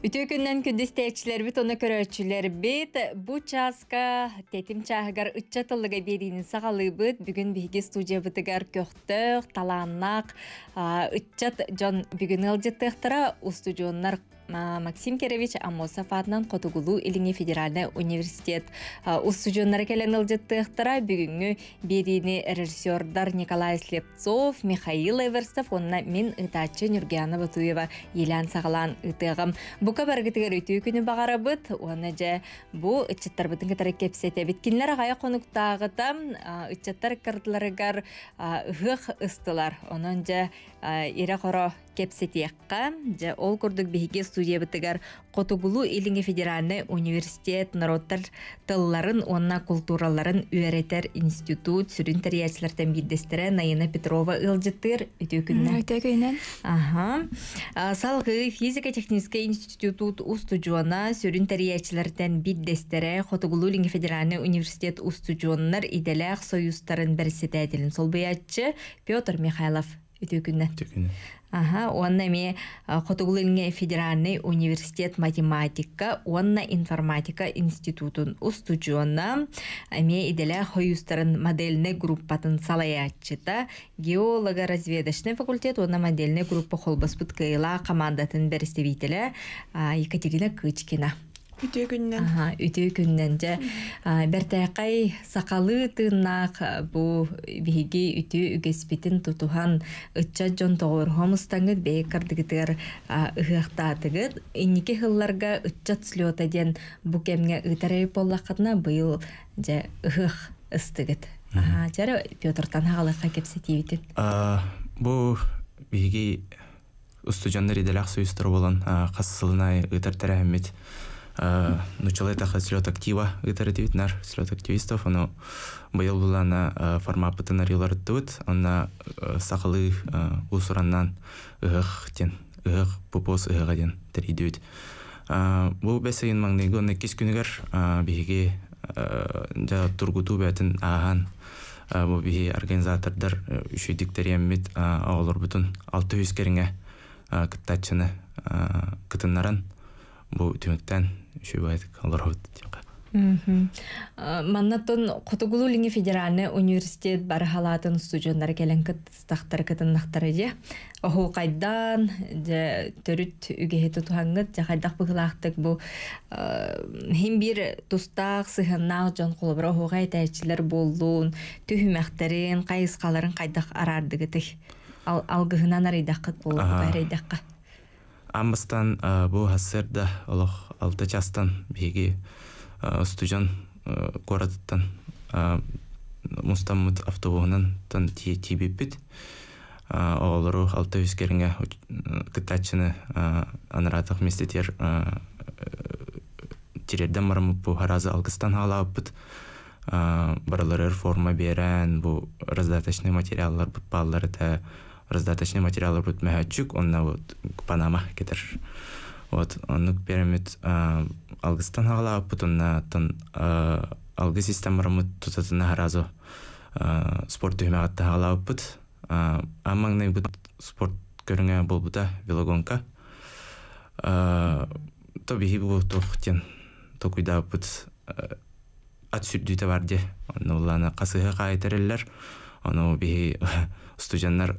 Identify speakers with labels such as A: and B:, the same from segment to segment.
A: Үтө күннен күндіз тәтшілер біт, оны көрөтшілер біт. Бұ часка тәтім чағығар үтча тылыға берінің сағалы біт. Бүгін бігі студия бітігар көхтіқ, таланнақ, үтчат жон бүгін у ұстудионлар максим керевич амосов атынан котугулу илиңи федеральный университет уссужоннара келен ылжыттыктара бүгүнгү берини режиссердар николай слепцов михаил эверстов онна мен ытаачы нюргиана батуева елян сагалан ытыгым бука баргытыгер үтүү күнү багарыбыт уона же бу ыччаттарбытын кытары кепсете биткинлер агая конуктаагыта ыччаттар кырдыларыгар ыхых ыстылар онон же ире хоро кепсетиякка жа ол курдук биһиги студия бытыгар котугулу илиңе федеральный университет народтар тылларын онна культураларын үөретер институт сүрүн тәриячлертен биддестере Наина Петрова ылжытыр үтөкүннен үтөкүннен салгы физика технический институт устужуана сүрүн тәриячлертен биддестере котугулу илиңе федеральный университет устужуаннар иделяк союзтарын берсетәдилин сол Пётр Петр Михайлов үтөкүннен Ага, онна ме Хотугулынге федеральный университет математика, онна информатика институтун устучуонна, ме иделя хоюстарын модельный группатын салаяччыта, геолога разведочный факультет, онна модельный группа холбаспыт кыйла командатын берестевителя Екатерина Кычкина. Үтө күннен. Ага, үтө күннен же бертәкай сакалы тыннак бу биһиги үтө үгеспитин тутухан ытча жон тогор хомстаңгы бекардыгытыр ыхтатыгы инники хылларга ытча слёта ден бу кемге ытарай боллакына быйыл же ыхых ыстыгыт. Ага, жара Пётр танагалыкка кепсе тибитин.
B: А бу биһиги устужандар иделак сөйүстөр болон кассылына ытар тәрәхмет ну человека слет актива гитара нар слет активистов оно быйыл булана э, форма пытынарилар туд она э, сахалы э, усураннан ыгых тен ыгых пупос ыгыга ден тиридүт бул бесейин маңнайгы ахан бу организатордар үшүйдиктер оолор бутун алты жүз кериңе кыттачыны бұл бу үшебәйдік алар өт тиқа.
A: Маннатын Қутугулу Лиңи Федеральны университет бары халатын студенттар келін кіт стақтар кітін нақтары де. Оху қайдан, де түрүт үгеге тұтуханғыт, де қайдақ бұғылақтық бұл. Хем бір тұстақ, сығыннақ, жан қолыбыр оху қай тәйтшілер болуын, түхі мәқтерін, қайыз қаларын қайдақ арардығы тұх. Алғығынан арайдақ болуын, бәрейдақ
B: Амбастан бұл хасырда олық алты жастан биги студен городтан мустаммыт автобугунан тан тибиппит оолору алты үскеріңе кытачыны аныратык местетер тирерден мармып бу харазы алгыстан халааппыт бараларыр форма берен бу раздаточный материаллар бутпаллары да раздаточный материаллар бут мәһәчүк онна вот панама кетер вот онук пирамид алгыстан агалаап бутунна тан алгы системарымыт тутатына харазо спорт түймәгатта агалааппыт аммаңны бут спорт көрүңө болбута велогонка то бу тохтен токуйдааппыт ат сүрдүүтэ барди онуланы касыһы каайтереллер ону бихи студенттер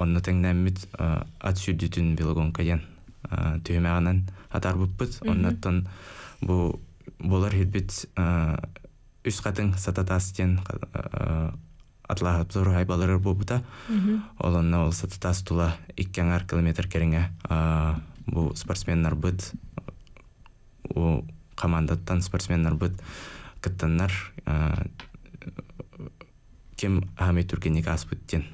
B: онно теңнэммит ат сүрдүүтүн велогонка диэн Э, түймәгәнен атар буппыт оннаттан бу болар хитбит э, үс қатын сататастен э, атла тур айбалыр бубута олонна ол сататас тула иккеңар километр кереңе бу спортсменнар бұд Қамандаттан командаттан спортсменнар быт кыттаннар кем ами үргенек аспыттен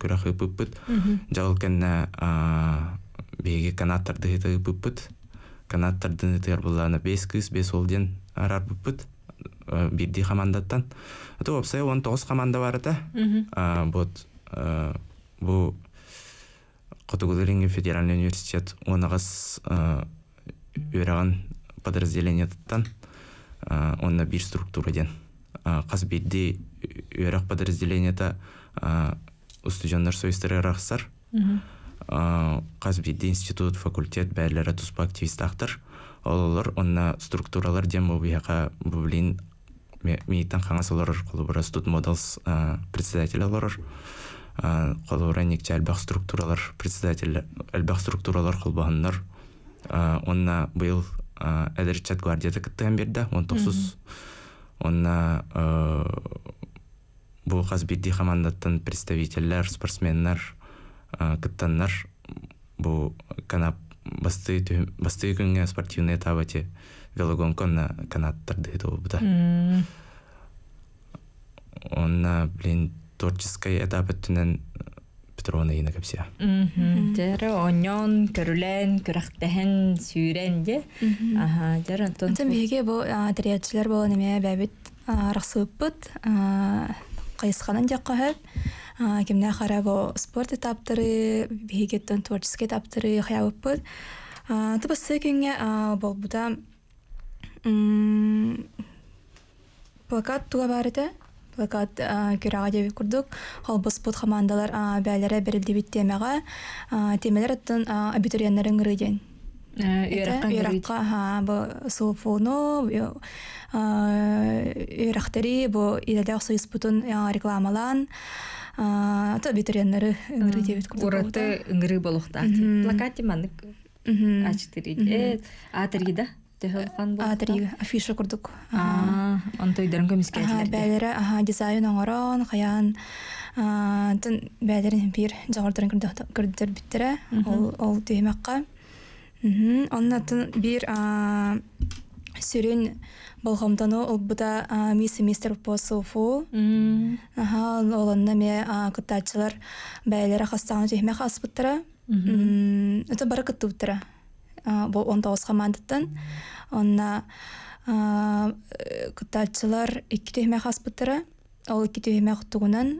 B: күрақ быппыт бұд. кенне беге канаттар дыгытыгы пыппыт канаттар дыны буланы бес кыз бес олден арар пыппыт э, бирди командаттан то опсай он тогуз команда бар да вот э, бу котугулинге федеральный университет он онагас үйраган э, подразделениетан онна бир структура ден каз бирди үйрак подразделениета устудендар союздар рахсар Э, казбиди институт факультет бәрлері ә, тұспа активист Ол олар онна структуралар дем бубияка бублин мейтан олар қолы колубура студ моделс э, председатель э, қолы колубура некте әлбақ структуралар председатель әлбақ структуралар ә, онна ә, әдір чат гвардията кыттыган бирде он онна бұл бұл бирди хамандаттың представительлер спортсменнер кыттаннар бу канап басты басты күнгә спортивный этап эти велогонконна канаттар дейді ол бұда онна блин творческий этап өттінен петрона ина кепсе
A: дәрі оньон көрүлен көрәхтәһен сүйрен де аха дәрі антон тем беге бу
C: дәрәҗәләр бу неме бәбит рахсыбыт кайсқанын дәққәһәп кемне хара бо спорт этаптары бигеттен творческий этаптары хаябыппыт тыбасы кеңе болбута плакат туга барыта плакат күрәгә дип курдук холбус бут командалар бәләре берілді бит темәгә темәләр аттан абитуриеннәрен гырыден
A: Иракка
C: ха бу суфуну Ирактари бу идәләк союз бутын рекламалан
A: то битереннеры ыңры дебит ураты ыңры болохта плакатти манык ачтыридет а атери афиша
C: курдук дизайн оңорон хаян тын бир жогордорун ол ол бир сөрен болғомтану олбута ми семестр посуфу аха олонна ме кытачылар бәйлер хастаган жехме хаспыттыра өте бары күтті бұттыра бұл он тоғызга мандыттан онна кытачылар икки техме хаспыттыра ол екі техме құттығынан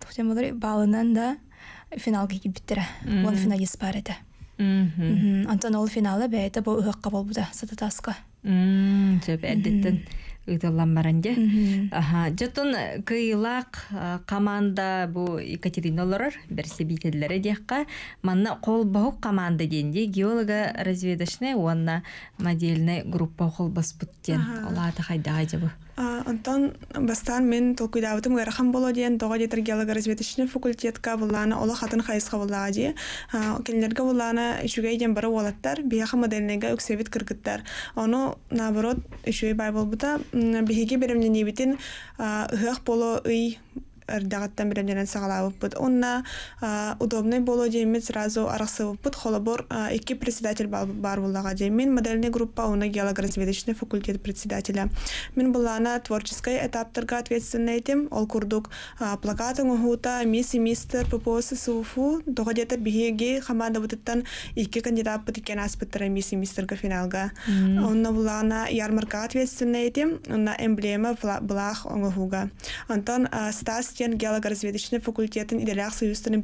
C: токтен болар балынан да финалға финалга китбиттира он финалист бар еді Антон ол финалы бәйті бұл мм сады
A: әдеттен Сөп әдеттін ұйтылан аха Жұтын кыйлақ команда бұл Екатерина оларыр, бір деққа. Манна қол бауық команда дейінде, геолога разведашны, онна модельный группа қол баспыттен. Олады қайдаға дебі.
D: Онтон бастан мен толкуйдаабытым гарахан боло диэн тоҕо диэтер геологоразведочный факультетка буллаана ола хатын хайыска буллаа дии. Кенилерге буллаана үчүгэй диэн бары уолаттар, биэха модельнеге үксебит кыргыттар. Ону, наоборот, үчүгэй бай болбута, биһиги беремненибитин ыһыах боло ый ырдагаттан биремдерен сагалабыппыт онна удобный боло деймин сразу арахсыбыппыт холобор икки председатель бар буллага дейм мен модельный группа уна геологоразведочный факультет председателя мен буллана творческий этаптарга ответственный этим ол курдук плакатын ухута ми семистр ппс суфу доходетер биһиги хамада бутыттан икки кандидат бутыкен мисс ми семистрга финалга онна буллана ярмарка ответственный этим онна эмблема блах оңохуга антон стас Кен геологоразведочный факультетін Иделях Союзтының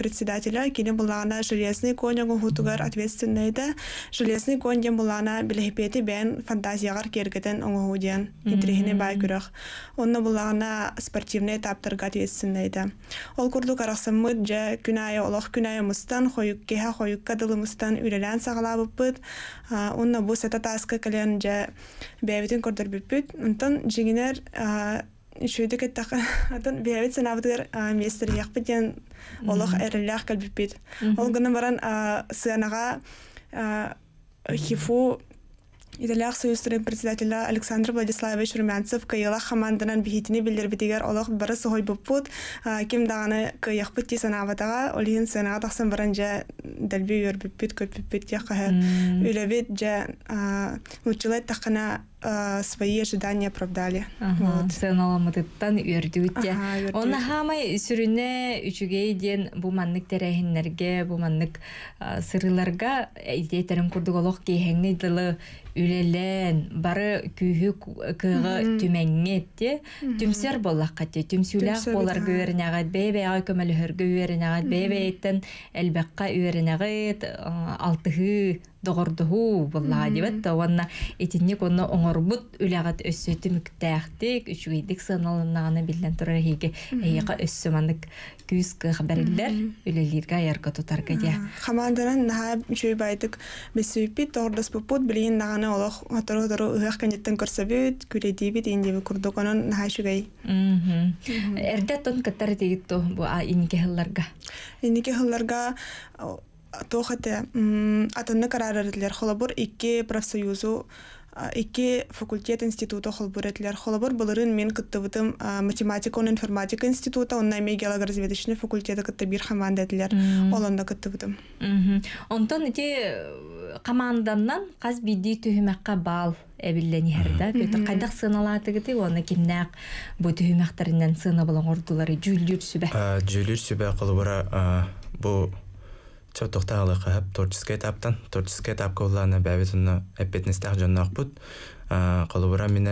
D: председателя кені бұлана железный конен ответственный да, железный конь конен бұлана білігіпеті бен фантазиялар кергетін оңығуден интерехіне бай күріқ. Онны бұлана спортивный ответственный да. Ол күрді қарақсымыд күн күнайы олық күнайы мұстан қойық кеха қойық қадылы мұстан үрелән сағалабыппыд. Онны бұл сәті таскы кілен жә бәйбетін көрдірбіппіт. Онтан жегінер үшүйдік әттақы атын бәвет олық әріліақ кәлбіппет. Ол күні баран сыянаға хифу председателі Александр Владиславович Румянцев кыйылақ хамандынан бейітіне білдірбетегер олық бірі сығой бұппут, кем дағаны тақсан баран жа дәлбе ә, свои ожидания оправдали. Оны
A: үчүгей ден буманнык маннык буманнык э, сырыларга идетерин кейхеңне дылы үлелен, бары күйі кыгы түмсер боллақ те түмсүләқ болар көверін ағат, бәйбәй дөгөрдөһү буллаһа дип атта ванна итинник онно оңорбут үләгәт өсөтүм тәхтик үчүйдик саналынаны билдән турыр хиге эйәгә өссө мандык күз хәбәрләр үләлергә ярка тотар кәдия
D: хамандарын нәһә үчүй байдык мәсүпи тордыс попут билин нәһәне олох атыр-атыр үһәк кәнеттән көрсәбит күрәдибит инде бу күрдек аның нәһә шугай тон кәтәр дигән бу тохате атанны карарырлер холобур икки профсоюзу икки факультет института холбуретлер холобур булырын мен кыттыбытым математика он информатика института онна эме разведочный факультета кытты бир команда этлер олонда кыттыбытым
A: онтон ити э,
D: команданнан каз бидди түһүмәккә бал
A: әбилләниһәр да көтө кайдак сыналатыгыты оны кимнәк бу түһүмәктеринен сына болон ордулары жүлүр сүбә
B: жүлүр сүбә кылбара бу чортухта алы кахап творческий этаптан творческий этапка колубура мен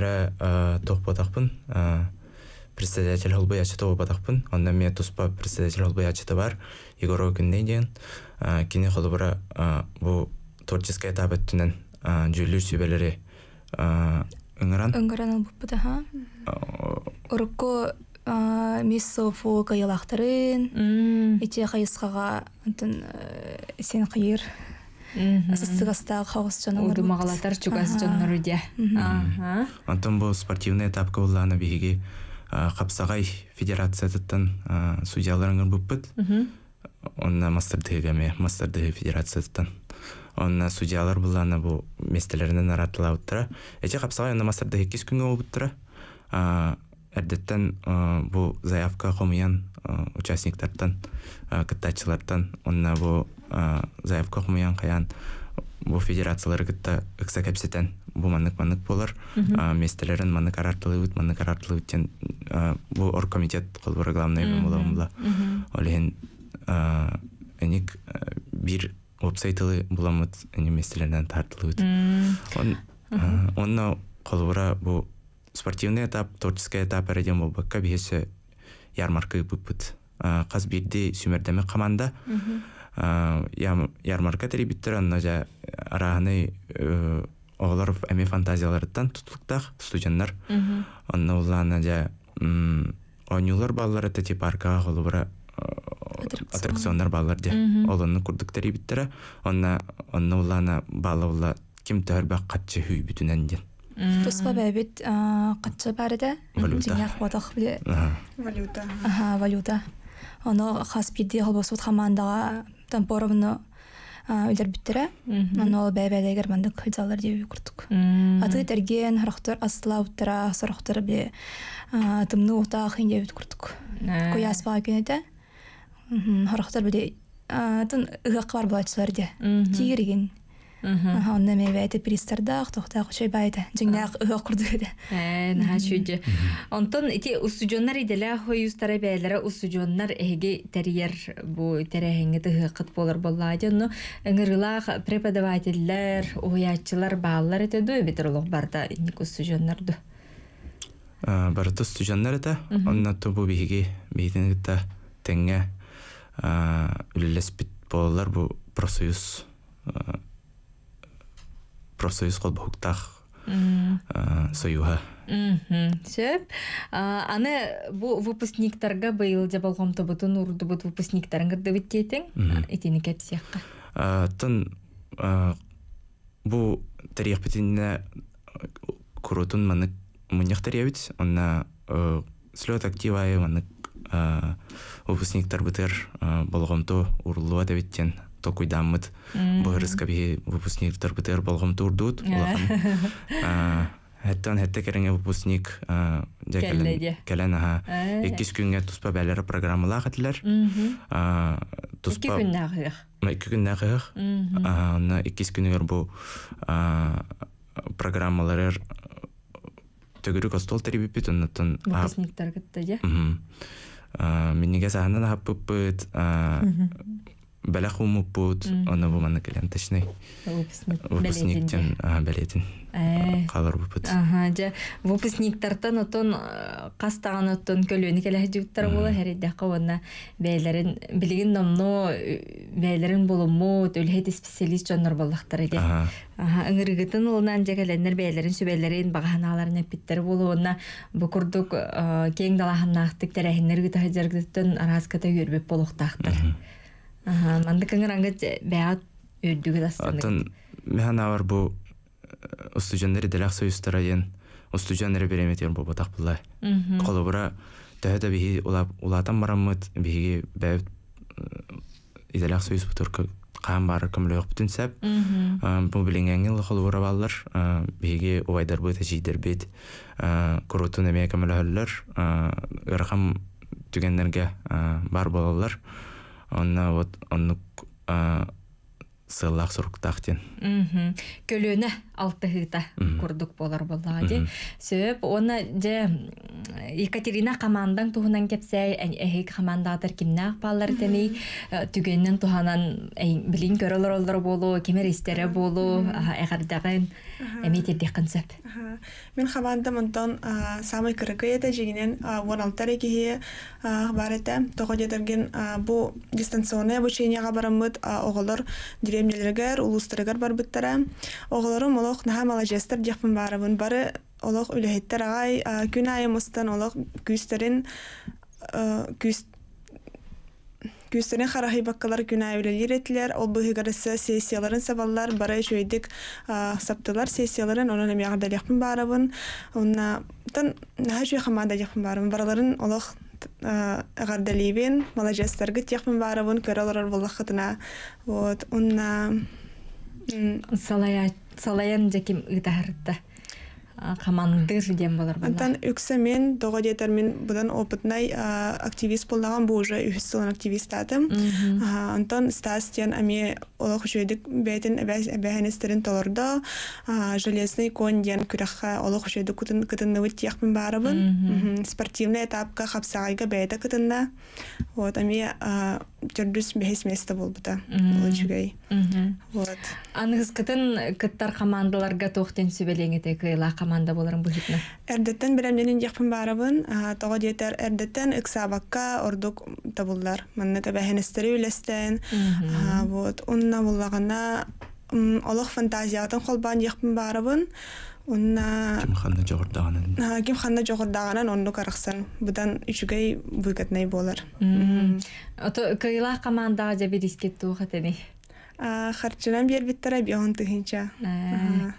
B: туспа председатель ачыты бар Егор күндей деген кини холбура бу творческий этап өттүнен жүлүр сүбелери ыңыран
C: ыңыран сен қиыр сыстык астагы хавас жанагар уду магалатар чугас жаннорудя
B: онтон бу спортивный этапка буллаана биһиги капсагай онна мастер дыгаме мастер федерация тыттан онна судьялар буллаана бу наратыла аратылабыттыра эти капсагай онна мастер дыгы күнге күнгө әрдеттен бұл заявка комуян участниктартан кыттачылардан онна бу Э, заявка кумуян каян бу федерациялар гытта ыкса кепсетен бұл манык манык болар э, местелерин манык арартылы үт манык арартылы үттен э, бу оргкомитет колбура главный була олен эник бир вебсайтылы буламыт эне местелерден тартылы үт онна колбура бу спортивный этап творческий этап эреден болбакка биэсе ярмарка ыпыппыт каз бирди сүймердеме команда Э, ярмарка теребиттер онно жа араны э, оголор эми фантазияларыттан тутулуктах студенттер онно улана жа онюлар баллар эти парка холубура э, аттракциондар баллар де олонну курдук теребиттере онна онно улана бала ула ким төрбак катчы хүй бүтүнен ден
C: Туспа бәбит қатшы бәрі де? Валюта.
B: Валюта.
C: Валюта. Оны қас бірде ғылбасуд қамандаға қазақстан поровну үлер биттера аны ол бәйбәдәгер мандык хыйзалар дип курдук аты терген характер асла утра сорохтыр бе тымны ота хин дип курдук
A: кояс
C: ба кенете характер би тын ыгак бар булачылар де тигерген онна мебейте перестардах тохтах чөйбайта
A: жиңнах ө курдуйда ә, наха чүйде онтон ити устужоннар иделе хоюстара бәйләре устужоннар эге терьер бу терәһеңге тыһыкыт болар боллады но ыңырылах преподавательләр уячылар баалар эте дөө битерлок барда ник устужоннарду
B: ә, барда устужоннар эте онна то бу биһиги биһитингта теңе ә, үлелеспит болар бу профсоюз профсоюз холбохуктах э, союга
A: сөп аны бу выпускниктарга быйыл же болгом тобутун урдубут выпускниктарын кырдыбыт диетең кеп тсиякка
B: э, тын э, бұл тарих битинне курутун маны муньях таребит онна слет активай маны выпускниктар бытыр болгомту урлуа дебиттен то куйдаммыт быгырыс каби выпускниктер бытыр болгом турдут улахан Хәттән хәтта кереңе выпускник кәлән аһа. Иккис күнгә туспа бәләре программалар хәтләр. Туспа. Ике көн нәгыр. Ике көн нәгыр. Аны иккис күнгә бу программалар төгүрүк остол терибип бит Выпускник Выпускниктар дэ? я. Мм. Миннеге саһаннан хаппыт. Балаху мупут, оно бу маны келен тишне.
A: Вупусниктен,
B: ага, балетин.
A: Э. Кавар бупут. Ага, жа, вупусниктартан отон, э, кастаган отон, көлөөнү келе жүптөр болу, һәр иде кавонна бәйләрен билеген номно, э, бәйләрен булу мо, төлһет специалист жаннар баллыктар иде. Ага, ыңыргытын олнан җегәләннәр бәйләрен сөбәләрен баганаларын әпиттер булу, оны бу курдук, кең далаһын нахтык тәрәһеннәргә тәҗәргәттән араска тә йөрбеп булыктахтыр. Аха, манда кыңранга бәат өйдүгү дастан. Атын
B: мен авар бу устуҗандар иделак союзтара дигән устуҗандар береметер бу батак булай. Колобра тәһәдә бихи улап улатам бараммыт бихи бәб иделак союз бутуркы кам бар кемле юк бүтүн сәп. Бу билингән ел бура баллар бихи увайдар бу тәҗидер бит. Коротун эмә кымлы хәлләр, түгәннәргә бар балалар онна вот оннук сыллах суруктахтен
A: көлөне алтыһыта курдук болар боллаа ди сөп оны же екатерина командаң туһунан кепсәй эхик командаатар киннаах паалар теми э, түгеннен туһанан билин көрөлөр олдор болу кемер истере болу эгардагын эмете дехкан сет
D: мен хабанда монтон самый кырыкы это жигинен уоналтар экихи хабар это тоходетерген бу дистанционное обучениега бараммыт оголор деревнелергер бар барбыттара оголорум олох наха малажестер дехпин барыбын бары олох үлеһиттер агай күн айымыстан олох күүстерин күүс күстерин харахи баккалар күнэ үлэлир этилэр, ол бұхи гарасы сессияларын саваллар, барай шуэдік саптылар сессияларын, онын эм яғдал яқпын барабын, онна тан наха шуэ хамада яқпын барабын, бараларын олох ғардалибин, малажастаргы тяқпын барабын, көрелорар болақытына, вот, онна... Салаян, салаян дэким үйтәрді.
A: камандың сидем болар бұл. Антан
D: үксі мен доғы мен бұдан опытнай активист болдаған бұл уже үхіс сылын активист атым. Антан стас тен әме олақ үшедік бәйтін әбәхенестерін толырды. Железный кон ден күрәққа олақ үшедік күтінді өт тияқпен бұн. Спортивный этапқа қапсағайға бәйті күтінді. Вот, төрдүс мәсмәсте булды да. Ул Вот. Аның кыттан кыттар командалар га тохтен сөбелеңе кыйла ла команда буларын бу хитне. Әрдәттән берәм менен якын барыбын, тагы дәтер әрдәттән иксабакка ордук табуллар. Менә табаһын истерүлестән. А вот, онна буллагына, алах фантазиядан халбан якын барыбын. Унна
B: Ким ханда жогурдаганын.
D: Ха, ким ханда жогурдаганын онду карахсан. Будан ичүгей бүгөтнай болор. Хм. Ата кайла команда да бир иске туу хатени.
A: А, харчынан бер биттара биён тыгынча. Э,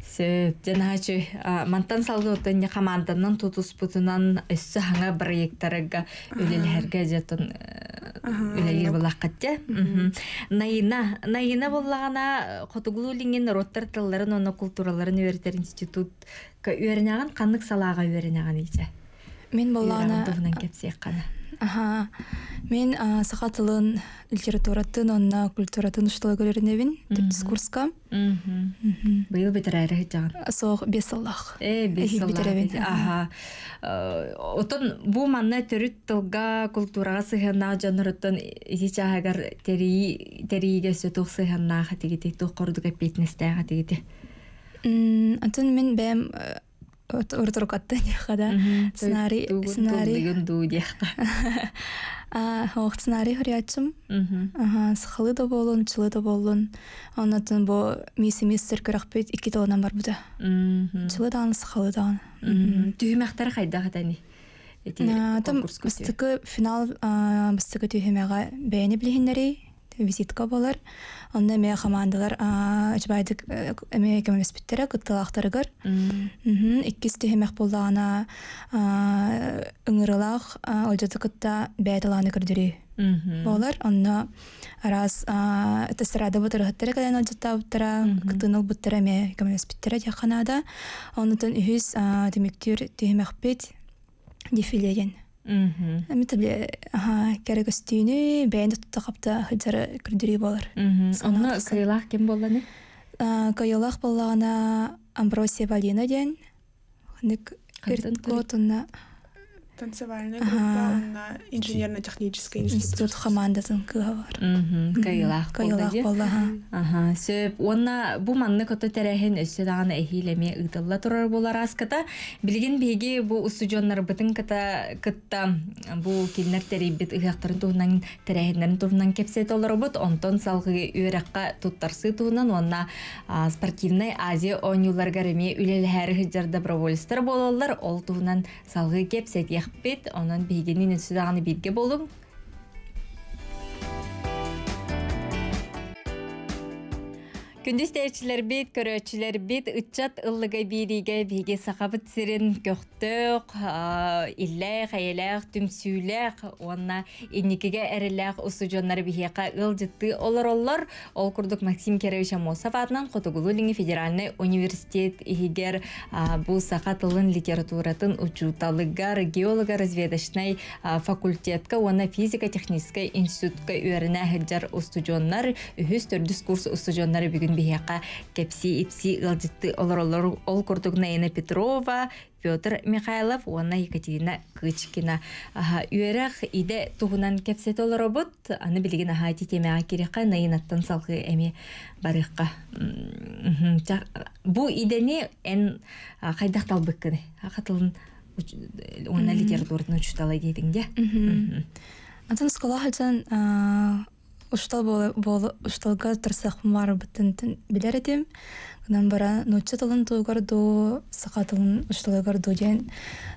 A: Се, деначе, а мантан салды отын я команданын тутуспутынан эсе хана бир гектарга үлелерге жетин. Э, Үләрер болақ қатты. Наина, наина болағана қотығылу үлінген роттар тылларын, оны культураларын өйреттер институт өйренаған, қанық салаға өйренаған ейте. Мен болағана...
C: Аха. Мен сахатлын литература тын онна культура тын
A: ушла гөрнөвин дип дискурска. Мм. Мм. Бул бит эрэ жаган. Асох Э бисаллах. ага. Отын, бу манна төрөт тылга культурага сыгана жанрытын ичи агар тери тери гэсэ төхсө ханна хатигэ төх кордуга петнестэ хатигэ.
C: Мм, отон мен бәм э, уртурукатта да? сценарий сценарий хох сценарий хорячым
A: ага
C: да болын чылы да онатын бо ми семестр бар буда чылы да да там финал визитка болар онда ме командалар жбайдык эме кемеспиттере кыттылактарыгар иккис тихемек булдагана ыңырылах олжаты кытта бәтыланы кырдыри болар онно раз тесрады бутырыхыттара кален олжата буттара кытыныл буттара эме кемеспиттере дяханада онутун үхүс демиктүр тихемекпит дефилеген Митабле кәрі көстүйіні бәйінді тұтта қапта хыдзары күрдірі болар. Оны сайылақ кем боланы? Кайылақ болағына Амбросия Валина ден. Хындық үрт
D: танцевальная группа
C: она инженерно технический институт командасын кыалар
D: кайылах кайылах
C: Кайлах
A: Ага, сөп онна бу манны кото да өссөдаган эхилеме ыдылла турар болар аската билген беги бу усужоннар бытын ката кытта бу киннер терибит ыяктарын туунан терехендерин кепсет олар бот онтон салгы үрәкка туттарсы туунан онна спортивный азия оюларга реме үлелһәр хыджар добровольстар болалар ол туунан салгы кепсет бет, онан бейгені үсүдө аны бирге күндүз тәрчілер бит, көрөөчүлөр бит, үтчат ұллыға бейдеге бейге сақабыт сірін көқтік, илләк, әйеләк, түмсүйләк, онна иникиге әріләк устужоннар жонлар бейеқа ұл жытты олар ол курдук Максим керович Амосов атынан Қотығулы федеральный университет егер бул сақат ұлын литературатын учуталығар геолога разведочный факультетка, онна физика-техническая институтка үйеріне хэджар устужоннар жонлар, үхіз курс ұсы жонлары биһэқа кепси ипси ылжытты олоролор ол курдук Петрова, Петр Михайлов, уонна Екатерина Кычкина. Үйерах иде тугунан кепсет олоробут, аны билген ахати теме акириха Наинаттан салгы эми барыхка. Бу идени эн кайдак талбыккыны. Хатылын уонна литератураны учталай дейдиң де.
C: Антон Скалахалдан ұшталға тұрсақ тырсак мар түн білер этим гынан бара нуча тылын тугардуу сака тылын ушталгарду диэн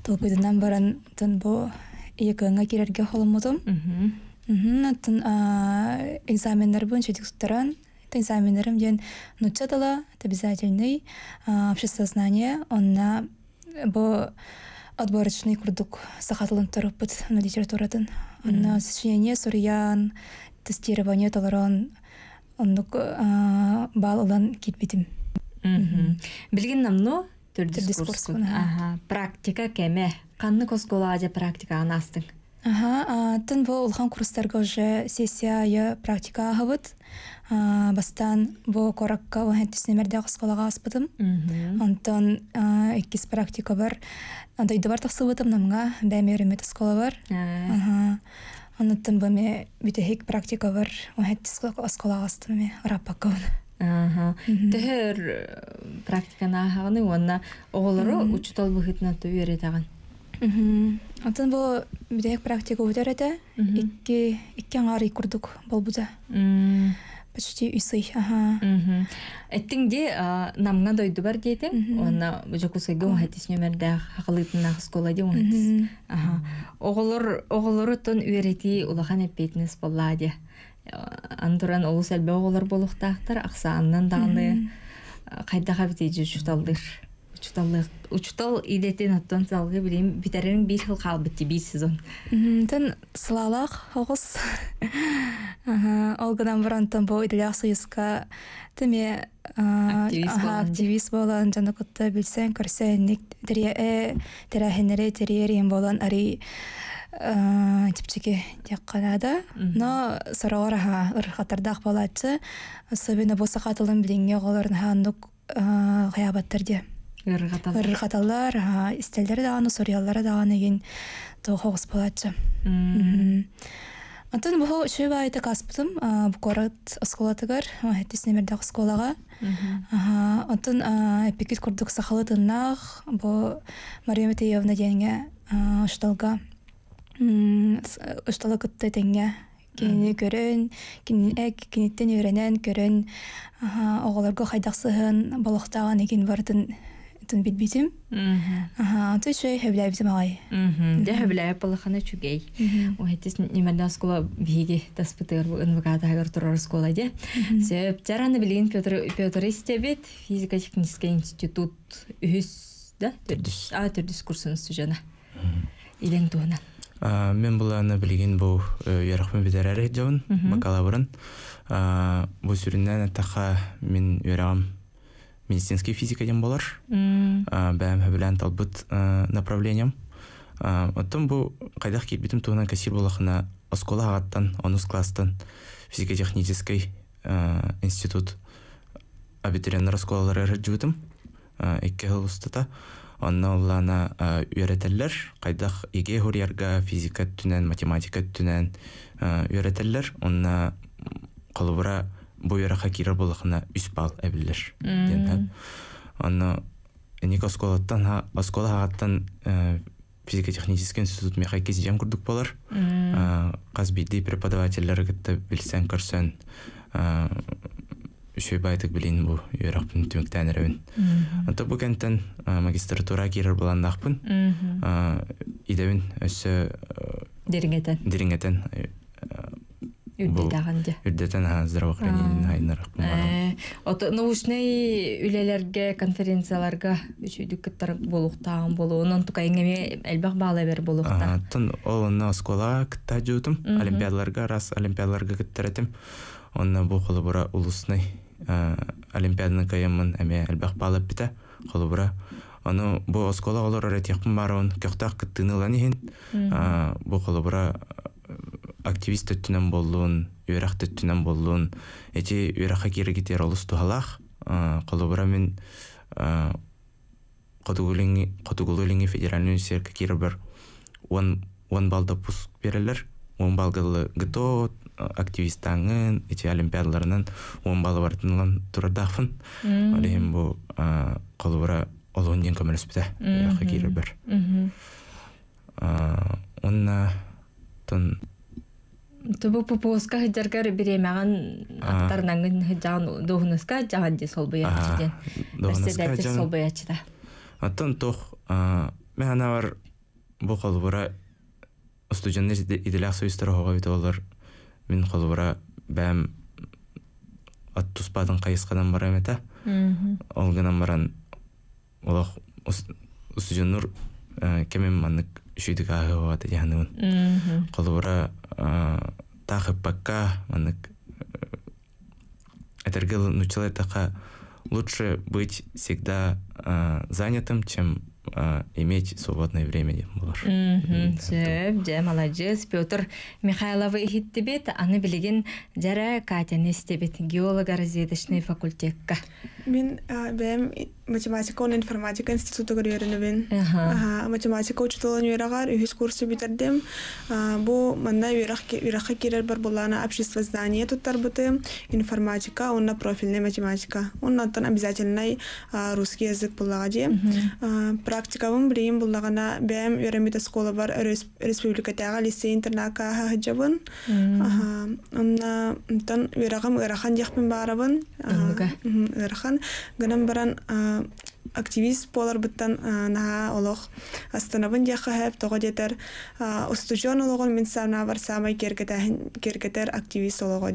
C: толкуйдунан баран тын бу экыңа кирерге холомутум тын экзамендер бун чедикстаран экзаменерим диэн нуча тыла обязательный знания, онна э, бо отборочный курдук сахатылын тұрыппыт на литературатын. Анна сочинение сурьян, тестирование толорон
A: оннук баал ылан кирбитим билген намно практика кеме канны коскула практика анастың
C: Ага, тын бу улхан курстарга уже сессия я практика ахабыт. Бастан бу коракка вахен түснемерде қысқалаға аспыдым. Онтон эккис практика бар. Онтон идобар тақсыбытым намға бәмерімет қысқала бар. Э. Ага. Онытым бы ме бүтәһек практика бар. Ул хәтта аскала астым
A: ме рапакон. Ага. Тәһәр э, практиканы аханы уна оглыры учтал бу хитна төйәре таган. Мм. Атын бу
C: практика үтәрәдә. Икки иккен ары курдук бул буда. почти үсый аха
A: эттиңде намга дойду бар дейте онна жокусайга оңайтис нөмерде хакылыйтына кола де оңайтис аха оголор оголору тон үэрети улахан эппейтинес болла де антуран олус элбе оголор болуктаактар аксааннан даганы қайда хабити жүз жуталдыр учуталлык учутал идетен оттон салгы билим битерин бир калбытти бир сезон
C: тен сылалах огус ол активист болан жана кытта билсен көрсенник терахенере э, териерин болан ари типчики да но сорогораха ырхатардах болатчы особенно колорун ырырхаталлар истелдер дааны сорияллар дааны ген то хоғыс болатчы атын бу үшү айта каспытым бу корат осколатыгар тиснемердак осколага антон эпикит курдук сахалы тыннах бу Мария Матеевна дегенге ушталга уштала кытты тенге кинини көрөн кинин эк киниттен үйренен көрөн оголорго хайдаксыһын балыктаган экин бардын тун бит битим. Ага, ты
A: еще хевляй битим агай. Да хевляй палахана чугей. У хетис немерда скола биги таспытыр бу инвагата хагар турар скола де. Сөп чараны билин Пётр Петр Истебет физика технический институт үс да? Төрдүс. А төрдүс курсын студена. Илен туана.
B: Мен бұл аны білген бұл ерақпен э, бітер әрі жауын, бакалаврын. Бұл сүрінден әттақа мен ерағым медицинский физика деген болар бәм білән талбыт направлением оттон бу қайдақ кирбитим туынан кассир болақына оскола ағаттан, онус класстан физико технический институт абитуриеннер осколалар жүбітім икки жыл ұстата онна уллана үйрөтеллер қайдақ иге хурьярга физика түнен математика түнен үйрөтеллер онна колубура буйраха кира болохна испал эбилер ден аны ник осколаттан оскола хаттан физика технический институт мехаки жем курдук болар каз бидди преподавательлер гетте билсен байдық үшөй байтык билин бу үйрөктүн түмүктөн эребин ото бу кенттен магистратура кирер буландакпын идебин өсө дириңетен дириңетен үрдетаган же үрдетен здравоохранение
A: хайнырак научный үлелерге конференцияларга үчүдүккеттар болуктаан болу онон тука эңеме элбак баала бер болукта
B: тон олуна оскола кытта жуутум олимпиадаларга раз олимпиадаларга кыттеретим онна бу холубура улусный э, олимпиаданы кайымын эме элбак баалап бите холубура Аны бу оскола олор ретиякпын баруын көхтақ кыттыны ланихин бу холубура активист төттүнөн боллун үөрак төттүнөн боллун эти үөракка киригитер олус тухалах колобура мен котугул котугулулиңи федеральный университетке бир он он балл допуск берелер он баллы гто активистаңын эти олимпиадаларынан он баллы бартынылан турардахфын эми бу колобура олун ден көмөлөспүтэ үөракка кирибир онна тон
A: Тобу попоска хыджаргар беремаган аттарнан хыджаган дохнаска жаган же сол буячиден.
B: Дохнаска жаган сол Аттан тох мен бар бу колбура студенттер иделях сөйстер хога бит олар мен колбура бәм ат туспадын кайыскадан барам эта. Ол гынан баран олох студенттер э, кемем манык үшүйдікаахы болот яханыбын холубура тахыппакка манык этерге нучилай така лучше быть всегда занятым чем иметь свободное время деп
A: болар сөп же молодец петр михайловы ихиттибит аны билигин жара катяны истебит геолого разведочный факультетка
D: мен бээм математика, он информатика институты көрөрүн бин. Ага, математика учтулан үрәгәр, үһис курсы битердем. Бу манна үрәк үрәк кирәр бар булана общество знания туттар буты. Информатика, онна профильная математика. Онна тан обязательно русский язык булага ди. Практикавым билем булагана бем үрәмит школа бар республика тәгәл исе интернака хаҗабын. Ага, онна тан үрәгәм үрәхан якмын барабын. Ага, үрәхан. Гынан баран Э, активист боларбыттан э, наһаа олох астанабын дьахаһып тоҕо диэтер остучон э, олоғын мин саана барсаамай кергетер активист олоҕо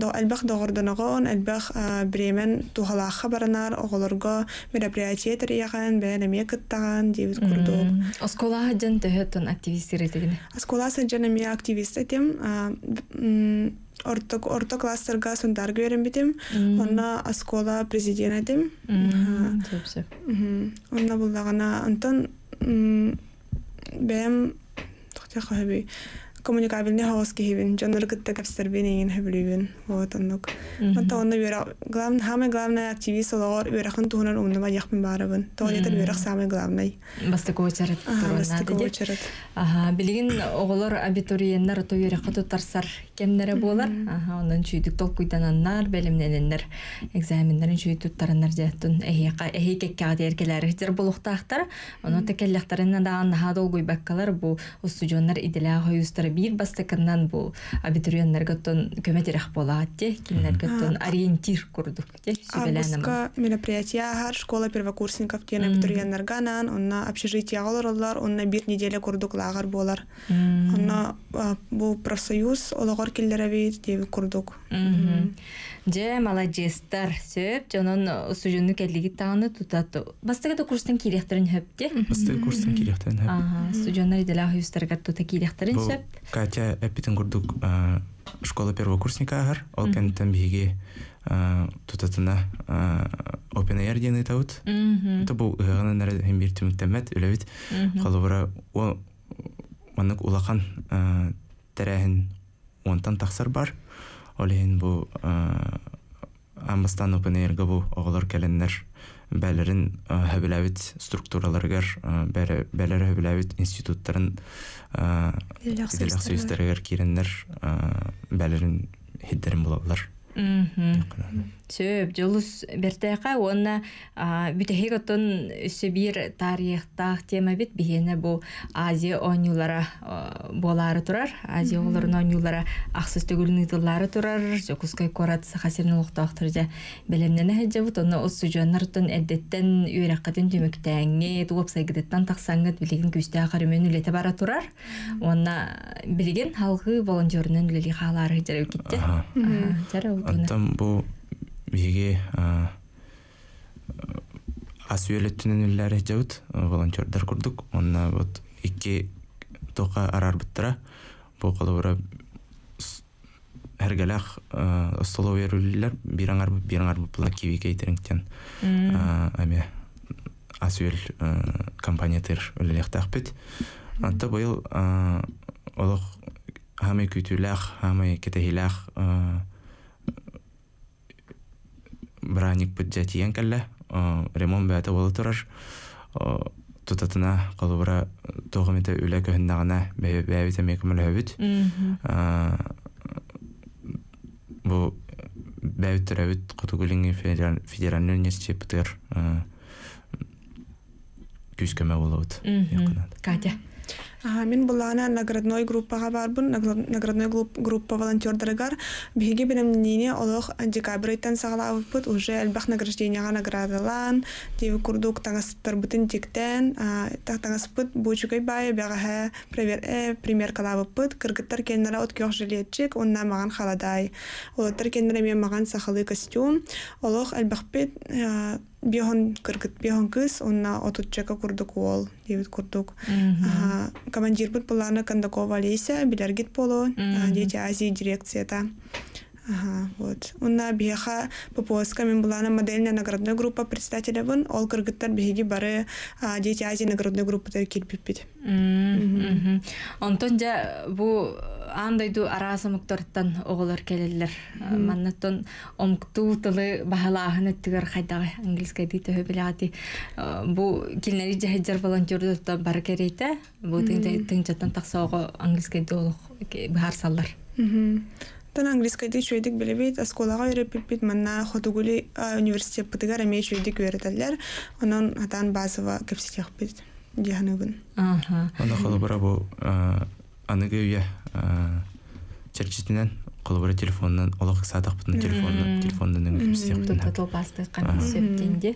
D: До әлбәқ доҕордоноҕон элбэх бремен тухалаахха баранаар оҕолорго мероприятие тэрияхан бээн эмиэ кыттаҕан дейбіз курдуук осколааһа дьан төһөттон активистер этигине осколаа саджан активист орто кластарга сон даргі верим бидим, онна аскола президена дим. Трапсик. Онна булда гана антон, баям, токтай хаби, коммуникабельный голос кибин, жан ркетте кафсер бинин хеблюин, вот он ок. Но то он вера, главн, хаме главное активист лор вера хан тунан умнва яхмин барабан, то он это вера самое
A: Баста кочерет, баста кочерет. Ага, билин оглор абитуриеннер то вера тарсар кеннере болар, ага, он он чуйдук толку идана нар белимненнер, экзаменнерин чуйдук таранар жатун, эхика эхике кадир келер хтер болухтахтар, он он текеллахтарин хадолгуй баккалар бу усуджонер идилах хуюстар бир бастыкыннан бул абитуриенттерге тон көмөтөрөк болот те, кинлерге тон ориентир курдук те, сөйлөнөм. Аска
D: мероприятия һәр школа первокурсникак тен абитуриенттерганан, онна общежитие алырлар, онна бир неделя курдук лагер булар Онна бу профсоюз алгыр келдере бит те курдук.
A: Же маладестер сөп, жонун сүйүнү келиги таны тутат. Бастыкы да курстан керек тирин хөптө. Бастыкы курстан керек
B: тирин хөптө. Ага,
A: сүйүнү дилә хөстәргә тута керек тирин сөп.
B: катя эппитин курдук э, школа первокурсника курсника агар ол кенттен биһиги э, тутатына э, опен эйр диэни Бұл то бу ыгана эре химбир түмүктэммэт үлэбит халыбыра о манык улахан тэрэхин онтан тахсар бар олехин бу амбастан опен эйрге бу оголор келендер бәлірін э, хөбіләвіт структураларгар э, бәлір хөбіләвіт институттарын сөйістерігер керіндер бәлірін хиддерін болалар
A: сөп жолус бертаяка уонна бүтехи отон сөбир тарихтаах тема бет, биһине бу азия онюлара болары тұрар, азия оларын онюлара ахсыз төгүлүн ытыллары турар жокускай корат хасирин улуктаактыр жа белемнене хэджабыт онна ус әдеттен эддеттен үйраккатын төмөктәңе туоп сайгыдеттан таксаңыт билигин күстэ ахарымен үлете бара турар онна билигин халгы волонтернын үлели хаалары жараб китте жараб
B: бу биһиги асүөлөттүнүн иллари жабыт волонтердар курдук онна вот икки тока арарбыттара бу колобура хергелах остоло берүүллер бираңар бираңар була кивике итерингтен аме асүөл компания тер өлелехтахпит анта быйыл олох хамы күтүлах хамы кетехилах браник пүджә тиен кәллә ремонт бәті болы тұрар тутатына қалыбыра тоғымыта үлә көһіннағына бәбіті мекімілі өбіт бұл бәбіт рәбіт құтығылыңы федеральный университет бұтыр күскөмә болуыт
D: Катя Мен булана наградной группаға барбын, наградной группа волонтердарыгар. Беге білімніне олық декабрьтен сағалабыт, уже әлбақ награжденияға наградалан, деу күрдік таңасыптар бұтын тектен, таңасыпыт бұчукай бай, бәғаһә пример калабыпыт, кіргіттар кеннара өткеқ жилетчик, онна маған қаладай. Олыттар кеннара мен маған сақалы костюм, олық әлбақпет бион кыргыт бион кыз онна чека курдук уол дебит курдук командир бут кандакова олеся билергит поло дети азии дирекцията Ага, вот. онна биха попоска мен булана модельная наградная группа председателя вон, ол кыргыттар биги бары дети Азии наградной группа тер килпиппит.
A: Онтон жа бу андайду арасым уктортан оғылар келелер. Э, Маннаттан омкту тылы бахала ахынат түгер хайдағы англиска дейті өбілі э, Бу келнәрі жәхеджер волонтерді ұтта бар керейті. Бу тың жаттан тақса оғы англиска дейті оғылық бұхар салдар.
D: Тан англиска дейті шөйдік білі бейт, асколаға өріп бейт бейт, манна Хотугули университет бұтығар әмей шөйдік өрітәлер, онан атан базыва кепсетек бейт, дейханығын. Аха.
B: Анда қалы бұра бұл, Э, чарчитинен колбора телефонунан олок садакбытын телефонунан телефонунан өңүрүмсүзекбитин
A: толпасты кантин сөптенде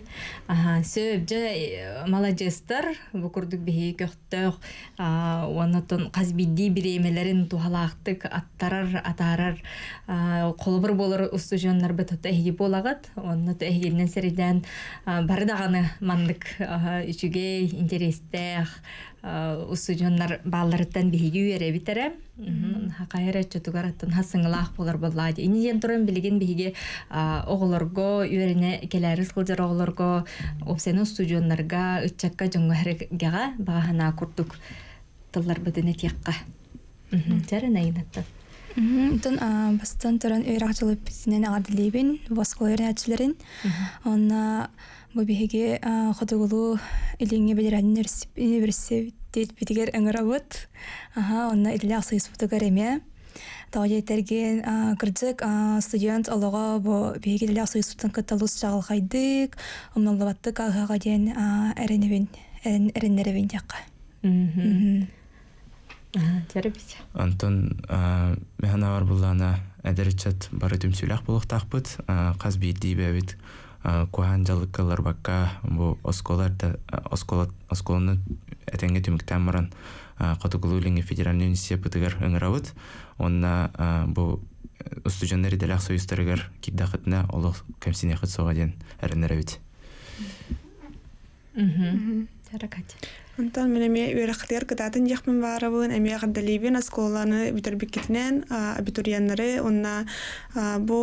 A: аха сөп же э, молодецтер букурдук бихи көхтөх онотон казбидди биремелерин тухалаактык аттарар атаарар болыр болор устужоннар бетота эхиги болагат оннот эхигинен сериден бардаганы мандык үчүгей интерестех усы жоннар балларыттан биһиги үйэрэ битэрэ. Хм, хакайра чөтүгэр аттан хасыңлах булар боллады. Инен турым билеген биһиги оғлорго үйэрэне келэрис кылдыр оғлорго, опсэнэ студионларга үтчэккэ жөнгөр гэгэ курдук. Тыллар бүтэнэ тиякка. Хм, жарын айнатта.
C: Хм, тон а бастан туран үйрэчэлэп сэнэ адилэбин, васкэлэрэчлэрин. Онна бу биһиге хотугулу илиңе билерәннерсибирсе тит битигер аңырабыт аха онна илле асыйспутугар эме терген студент олого бу кыталус кагага ден
B: бары каз бийди куахан жалыккалар бакка бу осколарда осколону этенге түмүктөн мурун котугулуулинге федеральный университет бытыгар ыңырабыт онна бу э, устужандар делах союздарыгар киддахытна олох кемсине хытсога ден эренеребит
D: Мхм. Антон мен эме үөрәхтер кытатын жакмын баарабын эме гардалибин осколаны бүтербиккитинен абитурияннары онна бу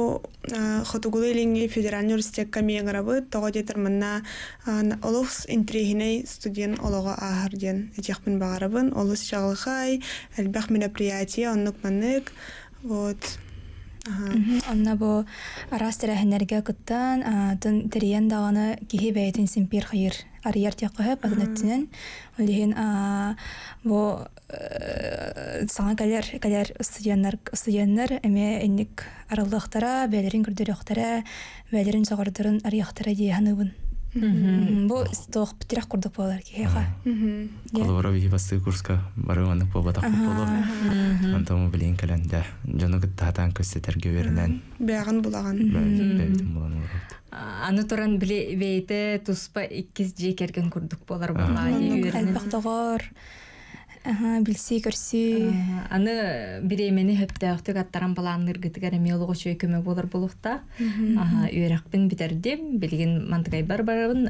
D: хотугулы илинги федеральный университет камиянгарабы того детерманна олус интригиней студент олого ахар ден жакмын баарабын олус чагылхай элбах мероприятие оннук маннык вот Онна бу
C: арас терәһенәргә кыттан тын тириен даганы киһи бәйтин симпир хыйыр арияр тияккаһы патанаттинен олдиһин бу саңа калер калер студенттер студенттер эме энник аралыктара бәлерин күрдөрөктара бәлерин согордорун арияктара ханыбын бу тох
D: питирах курдук болар киха
B: колобора бии басты курска барыманнык билин
A: аны туран э, туспа жекерген курдук анутуран блбет туса калпактогор Ага, билси көрсү. Аны биремени хөптөктүк аттаран баланын ыргытыгар эме олугу чөй көмөк болор булукта. Ага, үйрөкпүн битердим, билген мантыкай бар барабын.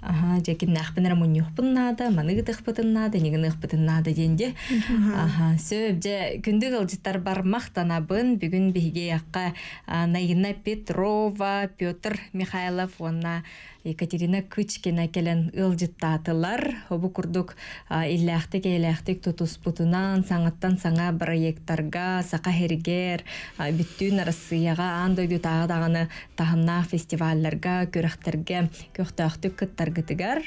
A: Ага, жекин нахпын рамун юхпын нада, маны гытыкпытын нада, неген ыкпытын нада денде. Ага, сөп же күндүк алжыттар бар мактанабын, бүгүн биге якка Наина Петрова, Петр Михайлов, онна Екатерина Кычкина келен ылжыттаатылар Обу курдук илләхтик эйләхтик тутуспутунан саңаттан саңа проекттарга, сака хергер, бүттүн россияга андойду тагы даганы тахымна фестивальлерга, көрөхтерге, көхтөхтүк кыттаргытыгар.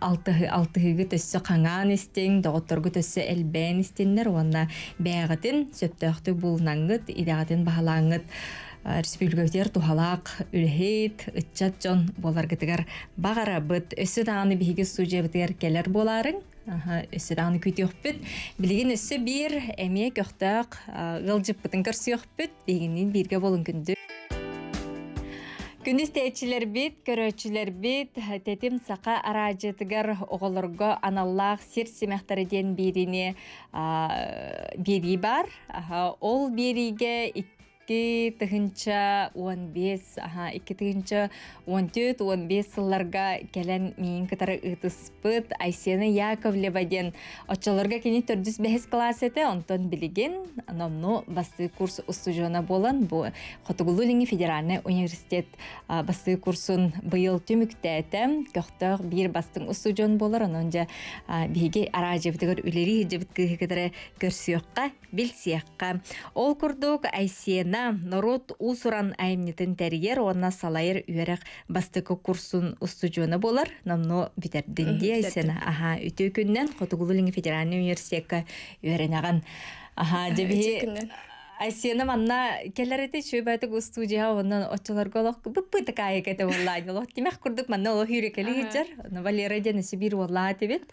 A: Алтыгы төссө каңан истиң доготторгу төссө элбен истеннер, уанна бәгытын сөптөхтүк булнаңгыт, идагытын баһалаңгыт. Э, республикагер тухалаак үлхейт ытчат жон боларгытыгар багара быт өссө дааны биһиги суужебитигер келер боларың өссөдааны күйтүөхпүт билигин өссө биир эмие көхтөк э, ылжыппытын көрсүөхпүт дегенин биирге болун күндү Күнүс тәйчилер бит, көрөчилер бит, тәтим сақа аражетігер оғылырғы аналлақ сир семақтары ден беріне э, берей бар. Ол бириге икки тыгынча он бес аха икки тыгынча он төт он бес сылларга келен миин кытары ытыспыт айсена яковлева ден очолорга кини төрдүс бэхис класс эте онтон билигин номну басты курс устужона болан бу хотугулу лиңи федеральный университет басты курсун быйыл түмүктэ эте көхтөг бир бастың устужон болар онон же биги ара жебитигер үлери жебит кыхы кытары көрсүөкка билсиякка ол курдук айсена Ана народ усуран әйімнетін тәрігер оны салайыр үйерек бастықы курсун ұстуджуыны болар. Намно битердинде айсена. Аха, өте күннен Котугулу Федеральный университетке аған Аха, дебе Асена манна келәр әйтә шу бәйтә гу студия аннан оттылар галак бу бу такай әйтә булай ди. Лотти мәх манна ул хире келе җир. Аны Валера дә нәсе бир булла дип.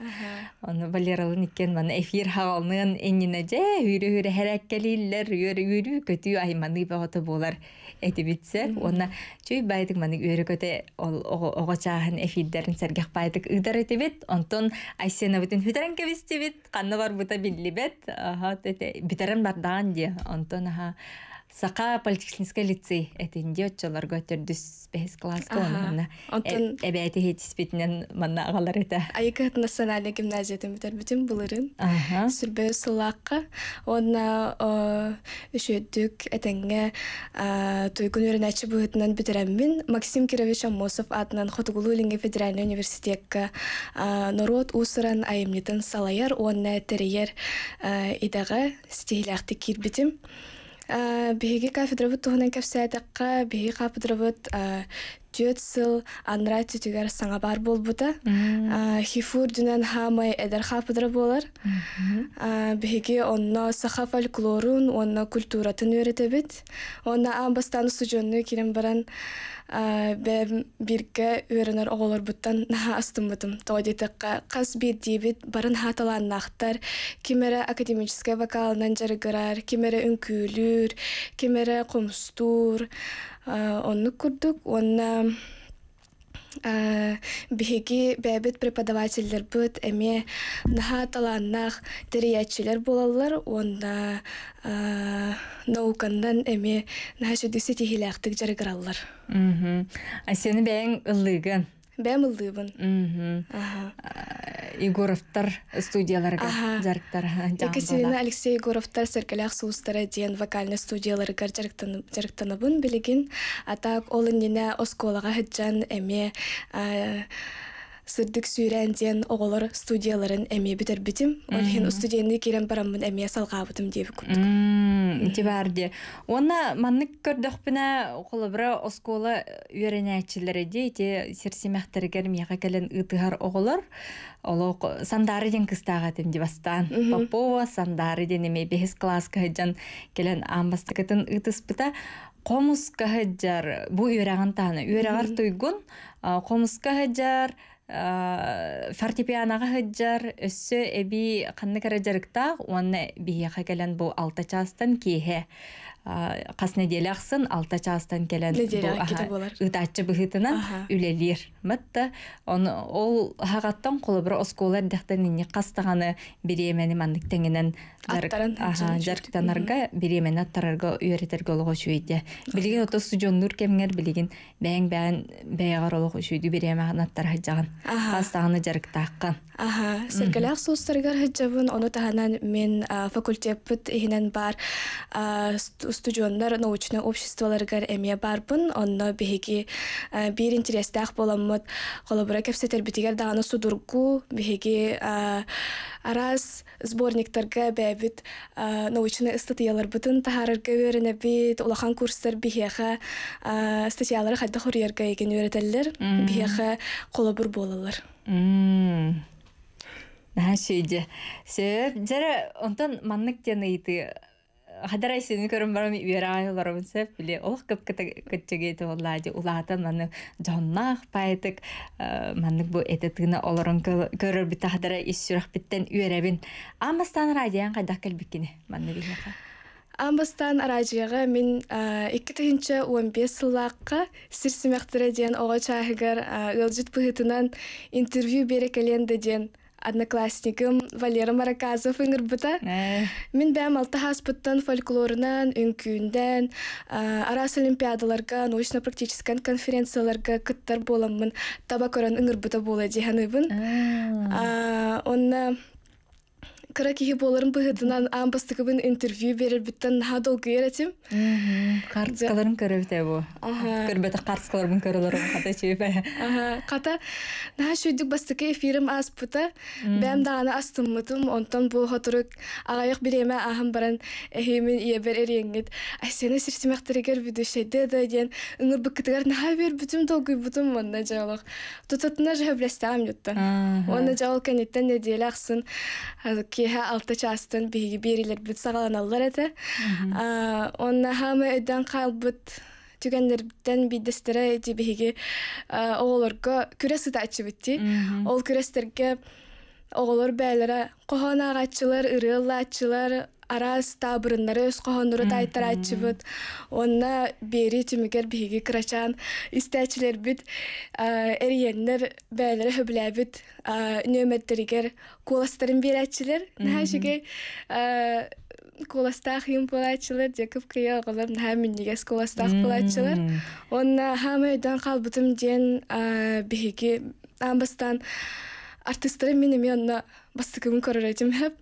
A: Аны Валера ни кен эфир хавалмын эннинә дә хире-хире хәрәккәлиләр, йөрү-йөрү көтү аймандыйбы ата булар. этибитсе онна чуй байдык маны үйрөкөте ол огочаахын эфирдерин сергех байдык ыдар этибит онтон айсена бүтүн фитерен кебистибит канна бар бута биллибет ага тете э, битерен бардаган ди онтон аха Сақа политехнический лицей этин дёччолар гөтер дүс бес класс кылганда. Эбети э, хеч спитнен манна агалар эте. Айка национальный гимназия деп бир бүтүн булырын. Ага. Сүлбө
E: сылакка. Онда э, өшөттүк этенге э, той күнүрүн ачып өтүнөн мен Максим Кировевич Мосов атынан Хотгулу линге федеральный университетке народ усуран айымлытын салаяр, онда териер идеге стилякты кирбитим э беге каф дрывот туна капсата ка түйөт сыл анрай түтігер саңа бар болбута хифур дүнен хамай эдер хапыдыр болар биһиги онна саха фольклорун онна культуратын біт. онна амбастан сужонну кирен баран бирге үйрөнөр оголорбуттан наха астымбытым Қас кас бирдиибит барын хаталаннахтар кимере академический вокалынан жарыгырар кимере үңкүүлүр кимере комстур оннук курдук онна биһиги бэбит преподавательдербыт эме наха талааннаах тириячилер болалар, онда наукандан эме наха сүдүсү тихилээхтик жарыгараллар
A: а сени бэйэң ыллыыгын бәм ылыбын. Егоровтар студияларға жарықтар. Екатерина
E: Алексей Егоровтар сәркеләқ суыстары дейін вокальны студияларға жарықтаныбын білігін. Атақ ол инене осколаға хыджан әме сырдык сүйрән диен оголор студияларын эми бүтер ол Олхин студияны келем барамын
A: эми салгабытым деп күптүк. Тибарди. Онна маннык көрдөкпүнө колобра оскола үйренәчилер ди те серсемәхтергер мияга келен ытыгар оголор. Олок сандары ден кыстага тем ди бастан. Попова сандары ден эми бес класска жан келен амбастыкатын ытыспыта комуска бу үйрәгән таны туйгун комуска Э, фортепианаға хыджар өссө эби қанны кәрі жарықтақ уанна бихияқа кәлән бұл алта частан кейхе қасына неделя ақсын, алта чагыстан келен ытаатчы быхытынан үлелер мытта оны ол хагаттан қолы бір осколар дяктан инне кастаганы бириемени мандык теңенен аттарарға үйеретерге олығы үйөретерге үйді. шүйде билигин ото сужоннур кемгер билигин бәң-бәң бээгар олого шүйдү бириеме анаттар хажаган
E: Аһа, сәркәләр сусыр гәр һәҗәбен аны таһанан мен факультет пут иһенән бар. А студентлар научный обществалар гәр әмия бар бун, аны беһеки бер интерес тах буламыт. Кала бара кәпсәтер битегәр дә аны судурку беһеки арас сборник тәргә бәбит научный статьялар бүтән таһарәр кәверенә бит, улахан курслар беһеха статьялары хәтта хөр яргә икән үрәтәләр, беһеха кала бар булалар.
A: Шүйде. Сөп, жәрі онтан маннык тені иті. Хадарай сені көрім барам үйерағай оларым сөп, біле, олық көп көтчегейті де Улағатан манны жоннақ пайтық, маннык бұ әтетігіні оларын көрір біті хадарай ес сүрақ біттен үйерәбін. Амастан радиян қайдақ кәлбеккені, манны білмеқа.
E: Амбастан аражыға мен 2 ші 15 сыллаққа сірсімәқтірі ден оға чағығыр ұлжыт бұғытынан интервью берекелен деден. одноклассникым Валера Мараказов иңер бута. Э. Мин бәм алтыхас хаспыттан фольклорынан, үнкүйінден, арас олимпиадаларға, научно-практическан конференцияларға кыттар боламын, табакоран иңер бұта болады дегені э. Онна кыра кихи боларын быһытынан аан бастыкыбын интервью берербиттен наха долгы эретим
A: картскаларын көрөбүтэ бу көрбөтө картскаларын көрөлөрүм ката чебе ката наха шүйдүк
E: бастыкы эфирим аспыта бэм дагана астыммытым онтон бу хотурук агайык биреме ахым баран эхимин иебер эриеңит айсени сирсимактырыгер бүдүшейде да диен ыңыр быккытыгар наха бер бүтүм долгы бутум онна жалык тутатына жөбүлестагам жуттан онна жалык кенеттен неделе аксын биһә алты частын биһиге бирелер бит сагаланалар әтә. Аа, онна һәм эдән калбыт дигәннәрдән би дистәре ди биһиге оолорга күрәсе тачы бит ди. Ол күрәстәргә оолор бәйләре, кохонагачылар, ирылачылар, араз табырыннары өз қоғынуру да айтар айтшы бұд. Онна бері түмігер бігі күрачан, істәчілер бүд, әрігер бәлір бәлір бүд, нөмәдір бүд, нөмәдір бүд, нөмәдір бүд, Коластах юм булачылар, дәкүп кыялгылар, һәммән нигә коластах булачылар. Онна һәммәдән кал бүтүм ден, ә биһеге амбастан артистлар менә менә бастыкын күн этим хеп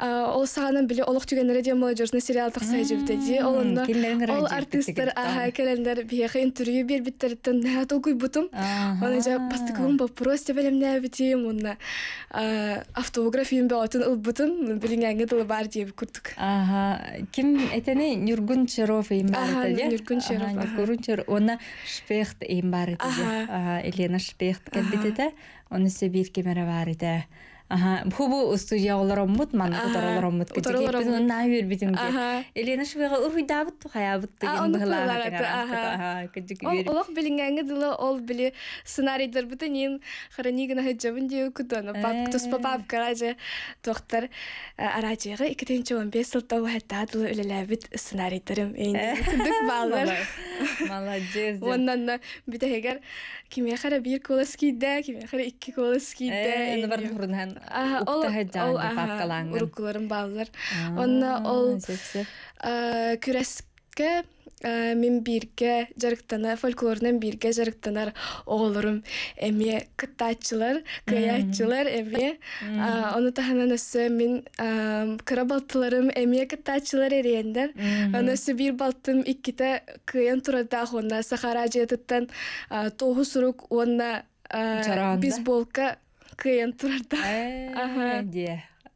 E: ол саанын биле олох түген радио молодежный сериал такса жибде ди олонно ол артисттер аха келендер биеха интервью бербиттер тен нат окуй бутум оны жа бастыкын просто деп элем нәбитим онна автограф юм бөтүн ул бутун билиңәңге дылы бар деп
A: күрдүк аха ким этени Нюргун Черов им бар ди Нюргун Черов Нюргун Черов она Шпехт им бар ди Елена Шпехт келбитете оны себир кемере бар ди Ага, бу бу студия олар оммут, ман утаралар оммут кете. Біз онна үйірбетім де. Элена шуйға ухи дабыт ту хаябыт деген бахла. Олох
E: билингәнгә ол били сценарийдар битенин харани гына хаҗабын дию кутана. Пап э. тус папап караҗа тохтар араҗыгы 2-15 ел тау хәтта бит үлеләбит сценарийдарым. Молодец. да бит бир колас 2 колас кидә. Ага, ол ага, урукуларым бауылыр. Ага, ол кюрэскы мин бирге жариктанар, фольклорнан бирге жариктанар оулурум. Эмия кытачылар киячылар, эмия. Ону та хана нәсу, мин кыра балтыларым, эмия кыттачылар эриэндэр. Она нәсу, бир балтым, икки тэ, киян турадах онна. Сахара аджеттэн, тоху сурук, онна, бизболка.
A: кыйын турарда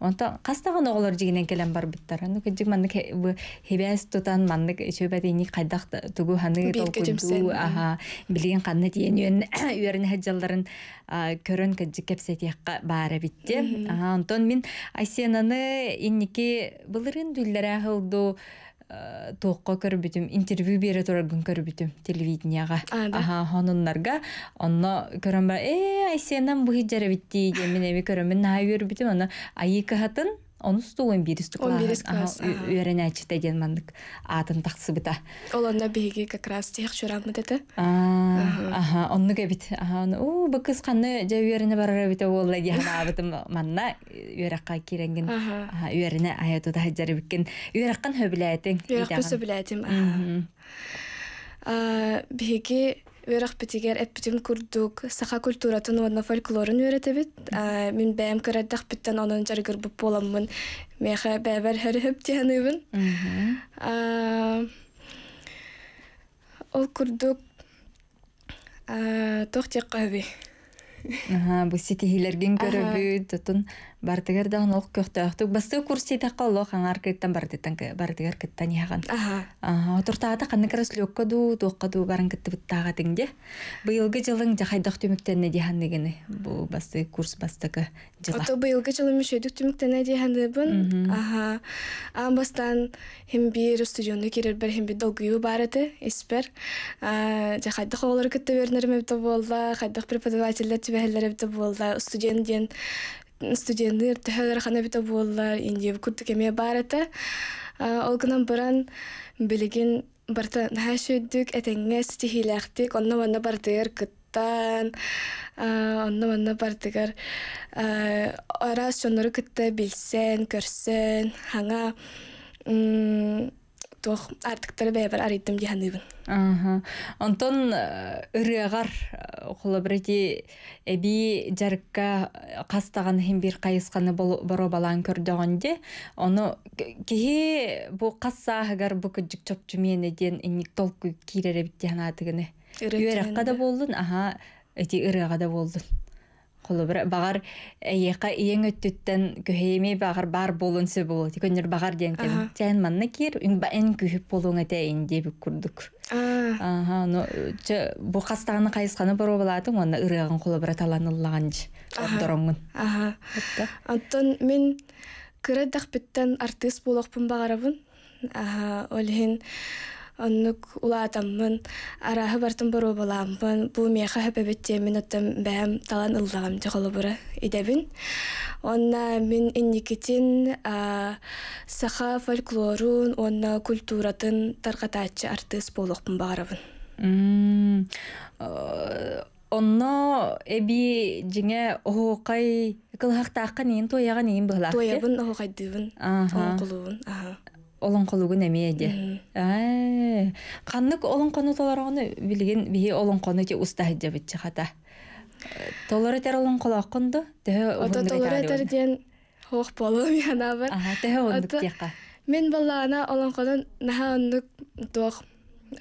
A: онто кастаган оголор жигинен келен барбыттар аны кыжык маннык хебяс тутан маннык ни кайдах тугу ханы толкунду аха билген канны тиен үйөрүн хаджалларын көрөн кыжык кепсетиякка баара битте онтон мин асенаны инники былырын дүлләрә хылду Э, тоққа көрі бүтім, интервью бері тора көрі бүтім телевидениеға. Аға, ханынларға, онна көрім бар, әй, әй, сенің бұхи жара бітті, мен әмі көрім, мен Он сту он бирис тукла. Он бирис класс. мандык. адын
E: Ол онда беги как раз
A: чурам мы тэ. Ага, он бит. Ага, у бы кыз ханы же уярена барар ол лаги ана бутым манна уяракка киренген. Ага, уярена аяту да хаджар
E: үрәх бүтегәр әппетен күрдүк, саха культура тынуына фольклорын үрәтә бит. Мин бәм көрәддәх бүттән анын жаргыр бұп боламын. Мәхә бәбәр хәріп тиян үйбін.
A: Ол күрдүк
E: тоқ тек қағы.
A: Бұл сетігілерген көрі бүйт, бартыгар да онолк көхтөөхтүк басты курситак колло хаңар кыттан бардытан бартыгар кыттан яхан аа отуртаата канны кырыс лөккө ду дуокка ду барын кытты биттаага тиңде быйылгы жылың жахайдак түмүктенне дихан дегени бу басты курс бастыкы
E: жыла ото быйылгы жылы мүшөйдүк түмүктене дихандыбын аа аан бастан хем бир студиону кирер бер хем бир долгую барыты эспер жахайдак олар кытты бернермебде болды хайдак преподавательдер түбэхелеребде болды студент ден студенттер тәһәләр хана бит булдылар инде күп кеме бар ата ол кынан баран билеген барта нәшүдүк әтәнгә стихиләхтик онны моны бардыр кыттан онны моны бардыгар ара сөнөр кытта билсән көрсән хаңа
A: туох артыктар бэбер Аха. Онтон ырыагар окула бирети эби жарыкка кастаган хим бир кайысканы боро балан көрдөгөндө, ону кихи бу кассагар бу күжүк чопчу мени ден эник толку киреребит диһан атыгыны. да холобра бағар э, яка иен өттүттен көһеме бағар бар болун сөй болу көннөр багар ден тем тен манна кир үн ба эн күһүп болуң эте деп күрдік. аха но че бу кастаны кайысканы боро балатын онна ырыгын холобра аха мен күрі дақпеттен артист
E: болохпун бағарабын. аха олхин оннук улаатаммын араһы бартын бору балааммын бу меха мен оттон бэхэм талан ыллагам онна мин инникитин саха фольклорун онна культуратын таркатаачы артыыс болокмун багарабын
A: онно эби жиңе оһуокай кылхактаакка нейин туяга нейин быхлаак туябын олон қолугу нэме эди. А, қаннык олон қону толарыгыны билген бихи олон қону ке уста хаджа хата. Толары тер олон қола те ота толары терден хоқ болу яна бир. А, те ота тиқа.
E: Мен балана олон қолдан наһаннык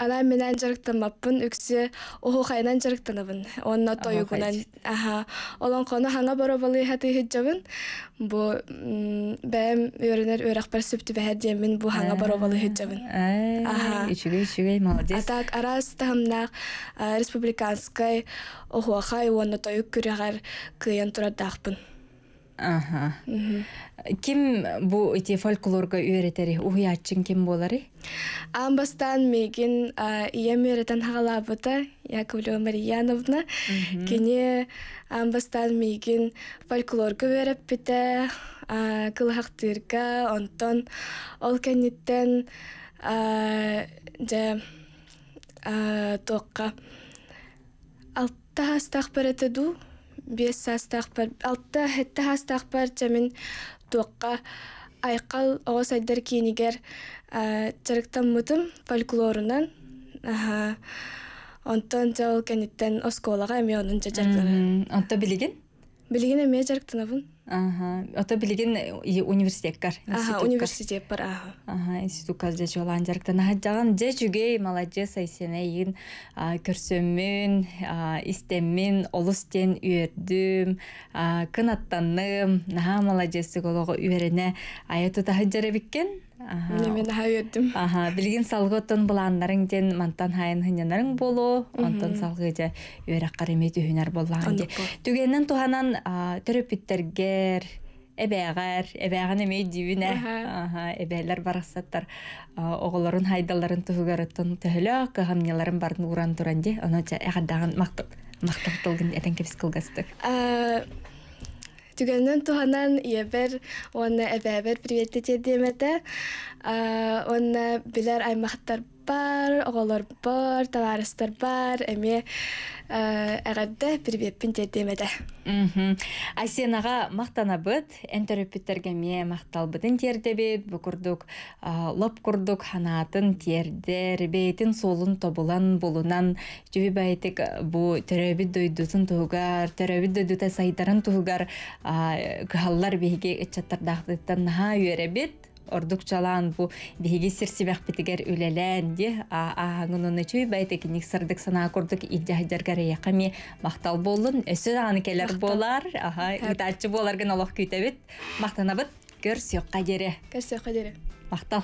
E: ана менән җырыктым мәпүн үксе оһо хайдан җырыктыныбын онна той гынан аха олон кына хана бара булы хәтти хиҗәбен бу бәм өрәнер өрәк бер сүптү бәһәр дием мин бу хана бара хиджабын.
A: хиҗәбен аха ичеге ичеге мәрдис
E: атак арас тамна э, республикаскай оһо хай онна той күрәгәр кыян
A: тора Ага. Ким бу ити фольклорга үйретери уятчын ким болары? Амбастан мегин ием үйретен
E: Яковлева Марияновна. Кене амбастан мегин фольклорга үйреп кылахтырга онтон ол кенеттен же тоққа алтта астақ беретеду бес састақпар алта хетте хастақпар жамин туаққа айқал оғыз айдар кейінігер жарықтан мұтым фольклорынан
A: онтон жол кәнеттен осколаға әме оның жарықтан онта білеген білеген әме жарықтан Ага, ото билигин университет Ага, университет бар. Ага. Ага, институт казда жолан жарктан хажаган же жүгей молодец айсене ин көрсөмүн, истемин, олустен үйөрдүм, кынаттаным, наха молодец голого үйөрене аяту тахажара биккен. Мен хайырдым. Аха, билген салгытын буланнарын ден мантан һайын хыннарын болу, антан салгыда үрә қареме түһнәр буллаһын ди. Түгеннән туһанан төрөп иттергәр, эбәгәр, эбәгән эме дивенә. Аха, эбәләр барасаттар. Оғларын хайдаларын түһгәрәтен төһлә, кәһәмнәләрен барын уран туранди. Аны ча эгәдәгән мақтык. Мақтык толгын әдән кебес кылгастык.
E: Ә түгәнен туханан ебер оны әбәбер приветте тедем әтә оны беләр аймақтар бар, оғалар бар,
A: товарыстар бар, әме әғадды бір беппін Асен Асенаға мақтана бұд, әнтөріппеттерге ме мақтал бұдын тердебет, бұқырдық, лып ханатын тердер, бетін солын тобылан болунан, жүбі бәйтік бұ төрөбіт дөзін тұғығар, төрөбіт дойдута сайдарын тұғығар, ғаллар бейге үтчаттардақтықтан ордук ордукчалан бу биһиги сирсибэхпитигэр үлэлээн ди аһаҥын үчүй байтекиник сырдык санаа курдук иддяһыдаргарэйяками мактал буоллун өсө ааны келер буолар аха ытааччы буоларгын олох күүтэбит мактанабыт көр сүйөкка дере көр сүйөкка дере мактал